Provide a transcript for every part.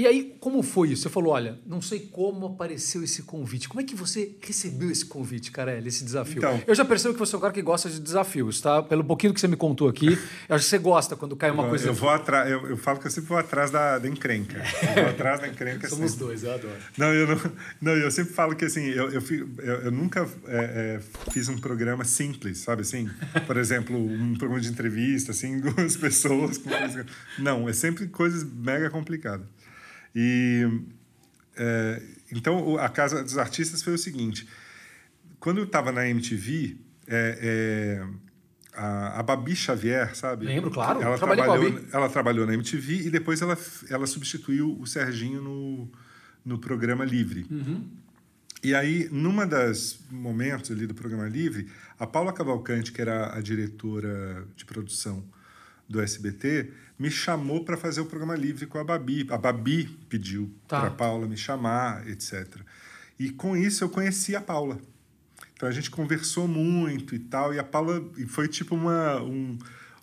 E aí, como foi isso? Você falou, olha, não sei como apareceu esse convite. Como é que você recebeu esse convite, cara, esse desafio? Então, eu já percebo que você é um cara que gosta de desafios, tá? Pelo pouquinho que você me contou aqui, eu acho que você gosta quando cai uma eu, coisa... Eu, vou Eu, eu, falo que eu sempre vou atrás da, da encrenca. Eu vou atrás da encrenca Somos sempre. Assim. dois, eu adoro. Não, eu, não, não, eu sempre falo que, assim, eu, eu, eu nunca é, é, fiz um programa simples, sabe assim? Por exemplo, um programa de entrevista, assim, duas pessoas... Com... Não, é sempre coisas mega complicadas. E é, então a Casa dos Artistas foi o seguinte: quando eu estava na MTV, é, é, a, a, Babi Xavier, sabe? Lembro, claro. Ela trabalhou, ela trabalhou na MTV e depois ela, ela substituiu o Serginho no, no programa Livre. Uhum. E aí, numa das momentos ali do programa Livre, a Paula Cavalcante, que era a diretora de produção do SBT me chamou para fazer o programa livre com a Babi. A Babi pediu tá. para Paula me chamar, etc. E com isso eu conheci a Paula. Então a gente conversou muito e tal, e a Paula foi tipo uma um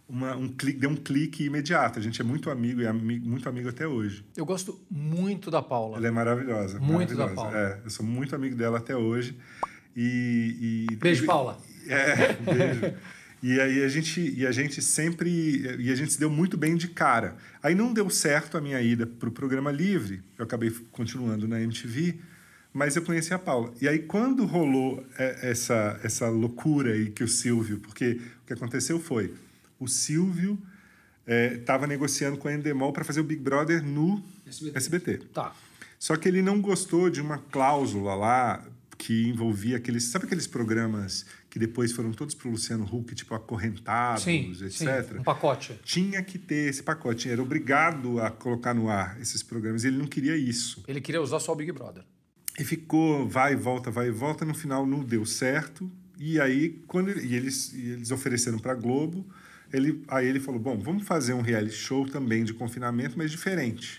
uma, um clique, deu um clique imediato. A gente é muito amigo e é muito amigo até hoje. Eu gosto muito da Paula. Ela é maravilhosa. Muito maravilhosa. da Paula. É, eu sou muito amigo dela até hoje. E, e beijo, e, Paula. É, beijo. E aí a gente, e a gente sempre. E a gente se deu muito bem de cara. Aí não deu certo a minha ida para o programa livre, eu acabei continuando na MTV, mas eu conheci a Paula. E aí, quando rolou é, essa, essa loucura aí que o Silvio. Porque o que aconteceu foi: o Silvio estava é, negociando com a Endemol para fazer o Big Brother no SBT. SBT. Tá. Só que ele não gostou de uma cláusula lá que envolvia aqueles. Sabe aqueles programas que depois foram todos para o Luciano Huck, tipo Acorrentados, sim, etc? Sim, um pacote. Tinha que ter esse pacote, era obrigado a colocar no ar esses programas. Ele não queria isso. Ele queria usar só o Big Brother. E ficou, vai e volta, vai e volta, no final não deu certo. E aí, quando ele, e eles, e eles ofereceram para Globo, ele, aí ele falou: bom, vamos fazer um reality show também de confinamento, mas diferente.